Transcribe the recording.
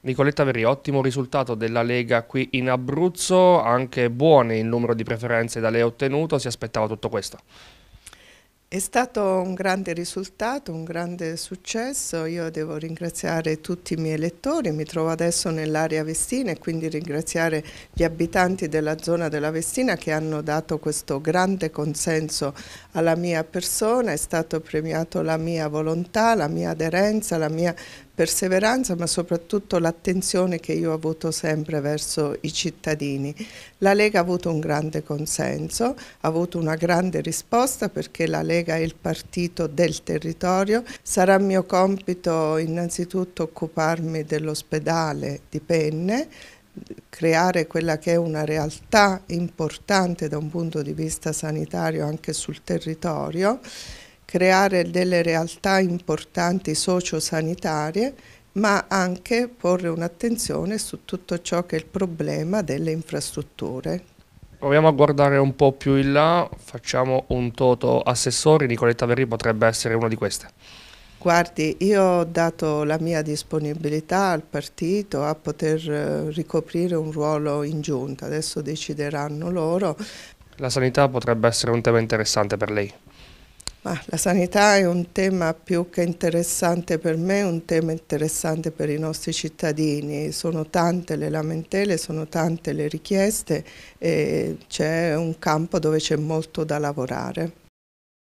Nicoletta Verri, ottimo risultato della Lega qui in Abruzzo, anche buone il numero di preferenze da lei ottenuto, si aspettava tutto questo. È stato un grande risultato, un grande successo, io devo ringraziare tutti i miei lettori, mi trovo adesso nell'area Vestina e quindi ringraziare gli abitanti della zona della Vestina che hanno dato questo grande consenso alla mia persona, è stato premiato la mia volontà, la mia aderenza, la mia perseveranza ma soprattutto l'attenzione che io ho avuto sempre verso i cittadini. La Lega ha avuto un grande consenso, ha avuto una grande risposta perché la Lega Lega è il partito del territorio. Sarà mio compito innanzitutto occuparmi dell'ospedale di Penne, creare quella che è una realtà importante da un punto di vista sanitario anche sul territorio, creare delle realtà importanti sociosanitarie ma anche porre un'attenzione su tutto ciò che è il problema delle infrastrutture, Proviamo a guardare un po' più in là, facciamo un toto assessori, Nicoletta Verri potrebbe essere una di queste. Guardi, io ho dato la mia disponibilità al partito a poter eh, ricoprire un ruolo in giunta, adesso decideranno loro. La sanità potrebbe essere un tema interessante per lei. Ma la sanità è un tema più che interessante per me, un tema interessante per i nostri cittadini. Sono tante le lamentele, sono tante le richieste e c'è un campo dove c'è molto da lavorare.